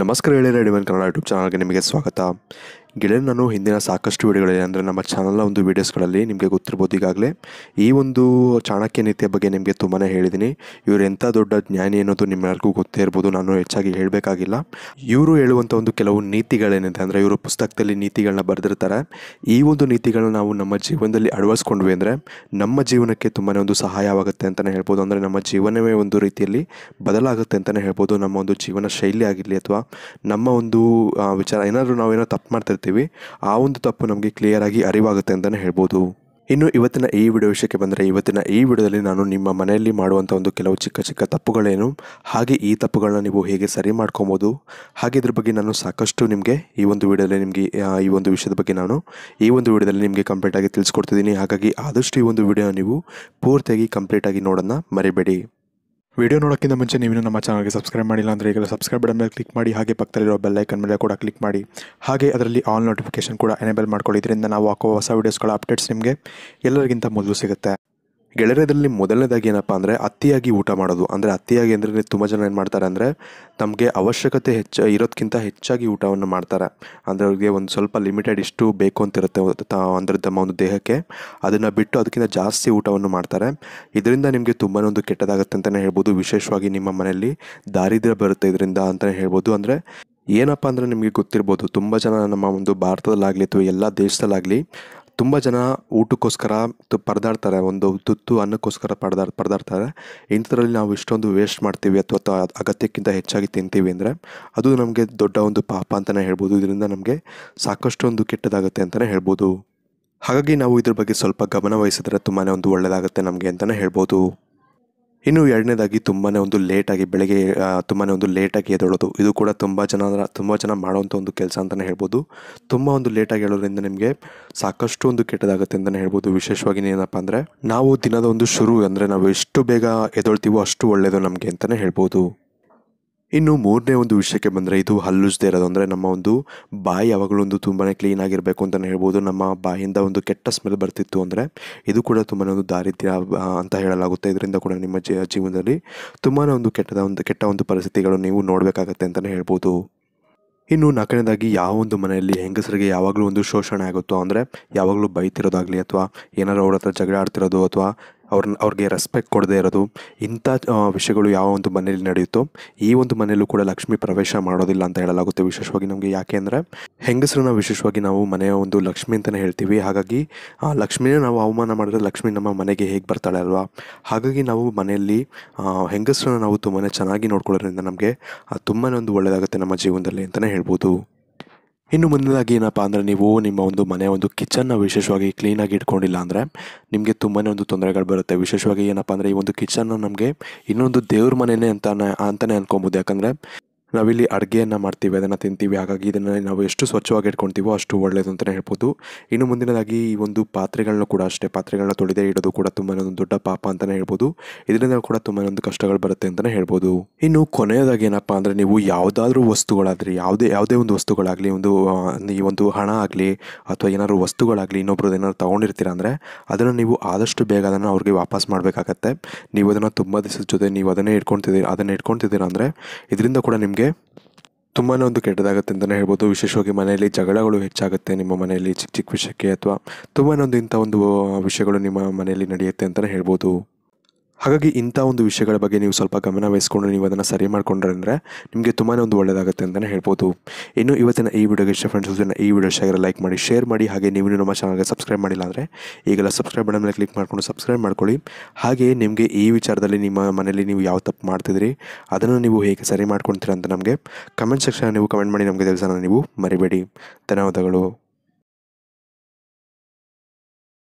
ನಮಸ್ಕಾರ ಹೇಳಿ ರೆಡಿಮನ್ ಕನ್ನಡ ಯೂಟ್ಯೂಬ್ ಚಾನಲ್ಗೆ ನಿಮಗೆ ಸ್ವಾಗತ ಗೆಳೆಯರು ನಾನು ಹಿಂದಿನ ಸಾಕಷ್ಟು ವಿಡಿಯೋಗಳಿದೆ ಅಂದರೆ ನಮ್ಮ ಚಾನಲ್ನ ಒಂದು ವೀಡಿಯೋಸ್ಗಳಲ್ಲಿ ನಿಮಗೆ ಗೊತ್ತಿರ್ಬೋದು ಈಗಾಗಲೇ ಈ ಒಂದು ಚಾಣಕ್ಯ ನೀತಿಯ ಬಗ್ಗೆ ನಿಮಗೆ ತುಂಬಾ ಹೇಳಿದ್ದೀನಿ ಇವರು ಎಂಥ ದೊಡ್ಡ ಜ್ಞಾನಿ ಅನ್ನೋದು ನಿಮ್ಮೆಲ್ಲರಿಗೂ ಗೊತ್ತೇ ಇರ್ಬೋದು ನಾನು ಹೆಚ್ಚಾಗಿ ಹೇಳಬೇಕಾಗಿಲ್ಲ ಇವರು ಹೇಳುವಂಥ ಒಂದು ಕೆಲವು ನೀತಿಗಳೇನಿದೆ ಅಂದರೆ ಇವರು ಪುಸ್ತಕದಲ್ಲಿ ನೀತಿಗಳನ್ನ ಬರೆದಿರ್ತಾರೆ ಈ ಒಂದು ನೀತಿಗಳನ್ನ ನಾವು ನಮ್ಮ ಜೀವನದಲ್ಲಿ ಅಳವಡಿಸ್ಕೊಂಡ್ವಿ ಅಂದರೆ ನಮ್ಮ ಜೀವನಕ್ಕೆ ತುಂಬಾ ಒಂದು ಸಹಾಯವಾಗುತ್ತೆ ಅಂತಲೇ ಹೇಳ್ಬೋದು ಅಂದರೆ ನಮ್ಮ ಜೀವನವೇ ಒಂದು ರೀತಿಯಲ್ಲಿ ಬದಲಾಗುತ್ತೆ ಅಂತಲೇ ಹೇಳ್ಬೋದು ನಮ್ಮ ಒಂದು ಜೀವನ ಶೈಲಿ ಆಗಿರಲಿ ಅಥವಾ ನಮ್ಮ ಒಂದು ವಿಚಾರ ಏನಾದರೂ ನಾವು ತಪ್ಪು ಮಾಡ್ತಿರ್ತೀವಿ ಆ ಒಂದು ತಪ್ಪು ನಮಗೆ ಕ್ಲಿಯರ್ ಆಗಿ ಅರಿವಾಗುತ್ತೆ ಅಂತಲೇ ಹೇಳ್ಬೋದು ಇನ್ನು ಇವತ್ತಿನ ಈ ವಿಡಿಯೋ ವಿಷಯಕ್ಕೆ ಬಂದರೆ ಇವತ್ತಿನ ಈ ವಿಡಿಯೋದಲ್ಲಿ ನಾನು ನಿಮ್ಮ ಮನೆಯಲ್ಲಿ ಮಾಡುವಂಥ ಒಂದು ಕೆಲವು ಚಿಕ್ಕ ಚಿಕ್ಕ ತಪ್ಪುಗಳೇನು ಹಾಗೆ ಈ ತಪ್ಪುಗಳನ್ನ ನೀವು ಹೇಗೆ ಸರಿ ಮಾಡ್ಕೊಬೋದು ಹಾಗೆ ಇದ್ರ ಬಗ್ಗೆ ನಾನು ಸಾಕಷ್ಟು ನಿಮಗೆ ಈ ಒಂದು ವಿಡಿಯೋದಲ್ಲಿ ನಿಮಗೆ ಈ ಒಂದು ವಿಷಯದ ಬಗ್ಗೆ ನಾನು ಈ ಒಂದು ವಿಡಿಯೋದಲ್ಲಿ ನಿಮಗೆ ಕಂಪ್ಲೀಟಾಗಿ ತಿಳಿಸ್ಕೊಡ್ತಿದ್ದೀನಿ ಹಾಗಾಗಿ ಆದಷ್ಟು ಈ ಒಂದು ವಿಡಿಯೋ ನೀವು ಪೂರ್ತಿಯಾಗಿ ಕಂಪ್ಲೀಟಾಗಿ ನೋಡೋಣ ಮರಿಬೇಡಿ ವಿಡಿಯೋ ನೋಡೋಕ್ಕಿಂತ ಮುಂಚೆ ನೀವು ನಮ್ಮ ಚಾನಲ್ಗೆ ಸಬ್ಸ್ಕ್ರೈಬ್ ಮಾಡಿಲ್ಲ ಅಂದರೆ ಈಗಲೇ ಸಬ್ಸ್ಕ್ರೈಬ್ ಬಟನ್ ಮೇಲೆ ಕ್ಲಿಕ್ ಮಾಡಿ ಹಾಗೆ ಪಕ್ಕದಲ್ಲಿರೋ ಬೆಲ್ಲೈಕನ್ ಮೇಲೆ ಕೂಡ ಕ್ಲಿಕ್ ಮಾಡಿ ಹಾಗೆ ಅದರಲ್ಲಿ ಆಲ್ ನೋಟಿಫಿಕೇಷನ್ ಕೂಡ ಎನೇಬಲ್ ಮಾಡ್ಕೊಳ್ಳಿ ಇದರಿಂದ ನಾವು ಹಾಕುವ ಹೊಸ ವೀಡಿಯೋಸ್ಗಳ ಅಪ್ಡೇಟ್ಸ್ ನಿಮಗೆ ಎಲ್ಲರಿಗಿಂತ ಮೊದಲು ಸಿಗುತ್ತೆ ಗೆಳೆಯರದಲ್ಲಿ ಮೊದಲನೇದಾಗಿ ಏನಪ್ಪ ಅಂದರೆ ಅತಿಯಾಗಿ ಊಟ ಮಾಡೋದು ಅಂದರೆ ಅತಿಯಾಗಿ ಅಂದರೆ ತುಂಬ ಜನ ಏನು ಮಾಡ್ತಾರೆ ಅಂದರೆ ತಮಗೆ ಅವಶ್ಯಕತೆ ಹೆಚ್ಚು ಇರೋದಕ್ಕಿಂತ ಹೆಚ್ಚಾಗಿ ಊಟವನ್ನು ಮಾಡ್ತಾರೆ ಅಂದರೆ ಅವ್ರಿಗೆ ಒಂದು ಸ್ವಲ್ಪ ಲಿಮಿಟೆಡ್ ಇಷ್ಟು ಬೇಕು ಅಂತಿರುತ್ತೆ ಅಂದರೆ ತಮ್ಮ ಒಂದು ದೇಹಕ್ಕೆ ಅದನ್ನು ಬಿಟ್ಟು ಅದಕ್ಕಿಂತ ಜಾಸ್ತಿ ಊಟವನ್ನು ಮಾಡ್ತಾರೆ ಇದರಿಂದ ನಿಮಗೆ ತುಂಬಾ ಒಂದು ಕೆಟ್ಟದಾಗುತ್ತೆ ಅಂತಲೇ ಹೇಳ್ಬೋದು ವಿಶೇಷವಾಗಿ ನಿಮ್ಮ ಮನೆಯಲ್ಲಿ ದಾರಿದ್ರ್ಯ ಬರುತ್ತೆ ಇದರಿಂದ ಅಂತಲೇ ಹೇಳ್ಬೋದು ಅಂದರೆ ಏನಪ್ಪ ಅಂದರೆ ನಿಮಗೆ ಗೊತ್ತಿರ್ಬೋದು ತುಂಬ ಜನ ನಮ್ಮ ಒಂದು ಭಾರತದಲ್ಲಾಗಲಿ ಅಥವಾ ಎಲ್ಲ ದೇಶದಲ್ಲಾಗಲಿ ತುಂಬ ಜನ ಊಟಕ್ಕೋಸ್ಕರ ಪರದಾಡ್ತಾರೆ ಒಂದು ತುತ್ತು ಅನ್ನಕ್ಕೋಸ್ಕರ ಪಡ್ದಾ ಪರದಾಡ್ತಾರೆ ಇಂಥದ್ರಲ್ಲಿ ನಾವು ಇಷ್ಟೊಂದು ವೇಸ್ಟ್ ಮಾಡ್ತೀವಿ ಅಥವಾ ಅಗತ್ಯಕ್ಕಿಂತ ಹೆಚ್ಚಾಗಿ ತಿಂತೀವಿ ಅಂದರೆ ಅದು ನಮಗೆ ದೊಡ್ಡ ಒಂದು ಪಾಪ ಅಂತಲೇ ಹೇಳ್ಬೋದು ಇದರಿಂದ ನಮಗೆ ಸಾಕಷ್ಟೊಂದು ಕೆಟ್ಟದಾಗುತ್ತೆ ಅಂತಲೇ ಹೇಳ್ಬೋದು ಹಾಗಾಗಿ ನಾವು ಇದ್ರ ಬಗ್ಗೆ ಸ್ವಲ್ಪ ಗಮನ ವಹಿಸಿದ್ರೆ ತುಂಬಾ ಒಂದು ಒಳ್ಳೆಯದಾಗುತ್ತೆ ನಮಗೆ ಅಂತಲೇ ಹೇಳ್ಬೋದು ಇನ್ನು ಎರಡನೇದಾಗಿ ತುಂಬಾ ಒಂದು ಲೇಟಾಗಿ ಬೆಳಗ್ಗೆ ತುಂಬಾ ಒಂದು ಲೇಟಾಗಿ ಎದೊಳೋದು ಇದು ಕೂಡ ತುಂಬ ಜನ ತುಂಬ ಜನ ಮಾಡುವಂಥ ಒಂದು ಕೆಲಸ ಅಂತಲೇ ಹೇಳ್ಬೋದು ತುಂಬ ಒಂದು ಲೇಟಾಗಿ ಹೇಳೋದ್ರಿಂದ ನಿಮಗೆ ಸಾಕಷ್ಟು ಒಂದು ಕೆಟ್ಟದಾಗುತ್ತೆ ಅಂತಲೇ ಹೇಳ್ಬೋದು ವಿಶೇಷವಾಗಿ ಏನಪ್ಪ ಅಂದರೆ ನಾವು ದಿನದ ಒಂದು ಶುರು ಅಂದರೆ ನಾವು ಎಷ್ಟು ಬೇಗ ಎದೊಳ್ತೀವೋ ಅಷ್ಟು ಒಳ್ಳೆಯದು ನಮಗೆ ಅಂತಲೇ ಹೇಳ್ಬೋದು ಇನ್ನು ಮೂರನೇ ಒಂದು ವಿಷಯಕ್ಕೆ ಬಂದರೆ ಇದು ಹಲ್ಲುಜ್ದೇ ಇರೋದು ಅಂದರೆ ನಮ್ಮ ಒಂದು ಬಾಯಿ ಯಾವಾಗಲೂ ಒಂದು ತುಂಬಾ ಕ್ಲೀನ್ ಆಗಿರಬೇಕು ಅಂತಲೇ ಹೇಳ್ಬೋದು ನಮ್ಮ ಬಾಯಿಂದ ಒಂದು ಕೆಟ್ಟ ಸ್ಮೆಲ್ ಬರ್ತಿತ್ತು ಅಂದರೆ ಇದು ಕೂಡ ತುಂಬಾ ಒಂದು ದಾರಿದ್ರ್ಯ ಅಂತ ಹೇಳಲಾಗುತ್ತೆ ಇದರಿಂದ ಕೂಡ ನಿಮ್ಮ ಜೀವನದಲ್ಲಿ ತುಂಬಾ ಒಂದು ಕೆಟ್ಟದ ಒಂದು ಕೆಟ್ಟ ಒಂದು ಪರಿಸ್ಥಿತಿಗಳು ನೀವು ನೋಡಬೇಕಾಗತ್ತೆ ಅಂತಲೇ ಹೇಳ್ಬೋದು ಇನ್ನು ನಾಲ್ಕನೇದಾಗಿ ಒಂದು ಮನೆಯಲ್ಲಿ ಹೆಂಗಸರಿಗೆ ಯಾವಾಗಲೂ ಒಂದು ಶೋಷಣೆ ಆಗುತ್ತೋ ಅಂದರೆ ಯಾವಾಗಲೂ ಬೈತಿರೋದಾಗಲಿ ಅಥವಾ ಏನಾದರೂ ಅವ್ರ ಹತ್ರ ಜಗಳ ಆಡ್ತಿರೋದು ಅಥವಾ ಅವ್ರನ್ನ ಅವ್ರಿಗೆ ರೆಸ್ಪೆಕ್ಟ್ ಕೊಡದೇ ಇರೋದು ಇಂಥ ವಿಷಯಗಳು ಯಾವ ಒಂದು ಮನೆಯಲ್ಲಿ ನಡೆಯುತ್ತೋ ಈ ಒಂದು ಮನೆಯಲ್ಲೂ ಕೂಡ ಲಕ್ಷ್ಮಿ ಪ್ರವೇಶ ಮಾಡೋದಿಲ್ಲ ಅಂತ ಹೇಳಲಾಗುತ್ತೆ ವಿಶೇಷವಾಗಿ ನಮಗೆ ಯಾಕೆ ಅಂದರೆ ಹೆಂಗಸರನ್ನ ವಿಶೇಷವಾಗಿ ನಾವು ಮನೆಯ ಒಂದು ಲಕ್ಷ್ಮಿ ಅಂತಲೇ ಹೇಳ್ತೀವಿ ಹಾಗಾಗಿ ಆ ಲಕ್ಷ್ಮಿನೇ ನಾವು ಅವಮಾನ ಮಾಡಿದ್ರೆ ಲಕ್ಷ್ಮಿ ನಮ್ಮ ಮನೆಗೆ ಹೇಗೆ ಬರ್ತಾಳೆ ಅಲ್ವಾ ಹಾಗಾಗಿ ನಾವು ಮನೆಯಲ್ಲಿ ಹೆಂಗಸರನ್ನ ನಾವು ತುಂಬಾ ಚೆನ್ನಾಗಿ ನೋಡ್ಕೊಳ್ಳೋದ್ರಿಂದ ನಮಗೆ ತುಂಬಾ ಒಂದು ಒಳ್ಳೆಯದಾಗುತ್ತೆ ನಮ್ಮ ಜೀವನದಲ್ಲಿ ಅಂತಲೇ ಹೇಳ್ಬೋದು ಇನ್ನು ಮುಂದಿನದಾಗಿ ಏನಪ್ಪಾ ಅಂದರೆ ನೀವು ನಿಮ್ಮ ಒಂದು ಮನೆ ಒಂದು ಕಿಚನ್ನ ವಿಶೇಷವಾಗಿ ಕ್ಲೀನಾಗಿ ಇಟ್ಕೊಂಡಿಲ್ಲ ಅಂದರೆ ನಿಮಗೆ ತುಂಬಾ ಒಂದು ತೊಂದರೆಗಳು ಬರುತ್ತೆ ವಿಶೇಷವಾಗಿ ಏನಪ್ಪ ಅಂದರೆ ಈ ಒಂದು ಕಿಚನ್ನ ನಮಗೆ ಇನ್ನೊಂದು ದೇವ್ರ ಮನೆಯೇ ಅಂತ ಅಂತಲೇ ಅನ್ಕೊಬೋದು ಯಾಕಂದರೆ ನಾವಿಲ್ಲಿ ಅಡುಗೆಯನ್ನು ಮಾಡ್ತೀವಿ ಅದನ್ನು ತಿಂತೀವಿ ಹಾಗಾಗಿ ಇದನ್ನು ನಾವು ಎಷ್ಟು ಸ್ವಚ್ಛವಾಗಿ ಇಟ್ಕೊಳ್ತೀವೋ ಅಷ್ಟು ಒಳ್ಳೆಯದು ಅಂತಲೇ ಹೇಳ್ಬೋದು ಇನ್ನು ಮುಂದಿನದಾಗಿ ಈ ಒಂದು ಪಾತ್ರೆಗಳನ್ನ ಕೂಡ ಅಷ್ಟೇ ಪಾತ್ರೆಗಳನ್ನ ತೊಳೆದೇ ಇಡೋದು ಕೂಡ ತುಂಬಾ ಒಂದು ದೊಡ್ಡ ಪಾಪ ಅಂತಲೇ ಹೇಳ್ಬೋದು ಇದರಿಂದ ಕೂಡ ತುಂಬಾ ಒಂದು ಕಷ್ಟಗಳು ಬರುತ್ತೆ ಅಂತಲೇ ಹೇಳ್ಬೋದು ಇನ್ನು ಕೊನೆಯದಾಗಿ ಏನಪ್ಪ ಅಂದರೆ ನೀವು ಯಾವುದಾದ್ರೂ ವಸ್ತುಗಳಾದರೆ ಯಾವುದೇ ಯಾವುದೇ ಒಂದು ವಸ್ತುಗಳಾಗಲಿ ಒಂದು ಈ ಒಂದು ಹಣ ಆಗಲಿ ಅಥವಾ ಏನಾದರೂ ವಸ್ತುಗಳಾಗಲಿ ಇನ್ನೊಬ್ಬರು ಏನಾದ್ರು ತೊಗೊಂಡಿರ್ತೀರ ಅಂದರೆ ಅದನ್ನು ನೀವು ಆದಷ್ಟು ಬೇಗ ಅದನ್ನು ಅವ್ರಿಗೆ ವಾಪಸ್ ಮಾಡಬೇಕಾಗತ್ತೆ ನೀವು ಅದನ್ನು ತುಂಬ ದಿವಸದ ಜೊತೆ ನೀವು ಅದನ್ನೇ ಇಟ್ಕೊತಿದ್ದೀರಿ ಅದನ್ನು ಇಟ್ಕೊತಿದ್ದೀರ ಅಂದರೆ ಇದರಿಂದ ಕೂಡ ನಿಮಗೆ ನಿಮಗೆ ತುಂಬಾ ಒಂದು ಕೆಟ್ಟದಾಗುತ್ತೆ ಅಂತಲೇ ಹೇಳ್ಬೋದು ವಿಶೇಷವಾಗಿ ಮನೆಯಲ್ಲಿ ಜಗಳಗಳು ಹೆಚ್ಚಾಗುತ್ತೆ ನಿಮ್ಮ ಮನೆಯಲ್ಲಿ ಚಿಕ್ಕ ಚಿಕ್ಕ ವಿಷಯಕ್ಕೆ ಅಥವಾ ತುಂಬಾ ಒಂದು ಇಂಥ ಒಂದು ವಿಷಯಗಳು ನಿಮ್ಮ ಮನೆಯಲ್ಲಿ ನಡೆಯುತ್ತೆ ಅಂತಲೇ ಹೇಳ್ಬೋದು ಹಾಗಾಗಿ ಇಂಥ ಒಂದು ವಿಷಯಗಳ ಬಗ್ಗೆ ನೀವು ಸ್ವಲ್ಪ ಗಮನ ವಹಿಸ್ಕೊಂಡು ನೀವು ಅದನ್ನು ಸರಿ ಮಾಡ್ಕೊಂಡ್ರೆ ಅಂದರೆ ನಿಮಗೆ ತುಂಬಾ ಒಂದು ಒಳ್ಳೆಯದಾಗುತ್ತೆ ಅಂತಲೇ ಹೇಳ್ಬೋದು ಇನ್ನು ಇವತ್ತಿನ ಈ ವಿಡಿಯೋಗೆ ಇಷ್ಟ ಫ್ರೆಂಡ್ಸ್ ಇವತ್ತಿನ ಈ ವಿಡಿಯೋ ಶೇರ್ ಲೈಕ್ ಮಾಡಿ ಶೇರ್ ಮಾಡಿ ಹಾಗೆ ನೀವು ನಮ್ಮ ಚಾನಲ್ಗೆ ಸಬ್ಸ್ಕ್ರೈಬ್ ಮಾಡಿಲ್ಲ ಅಂದರೆ ಈಗೆಲ್ಲ ಸಬ್ಸ್ಕ್ರೈಬ್ ಬಟನ್ ಮೇಲೆ ಕ್ಲಿಕ್ ಮಾಡಿಕೊಂಡು ಸಬ್ಸ್ಕ್ರೈಬ್ ಮಾಡ್ಕೊಳ್ಳಿ ಹಾಗೆ ನಿಮಗೆ ಈ ವಿಚಾರದಲ್ಲಿ ನಿಮ್ಮ ಮನೆಯಲ್ಲಿ ನೀವು ಯಾವ ತಪ್ಪು ಮಾಡ್ತಿದ್ರಿ ಅದನ್ನು ನೀವು ಹೇಗೆ ಸರಿ ಮಾಡ್ಕೊಳ್ತೀರ ಅಂತ ನಮಗೆ ಕಮೆಂಟ್ ಸೆಕ್ಷನ್ ನೀವು ಕಮೆಂಟ್ ಮಾಡಿ ನಮಗೆ ತಿಳಿಸೋಣ ನೀವು ಮರಿಬೇಡಿ ಧನ್ಯವಾದಗಳು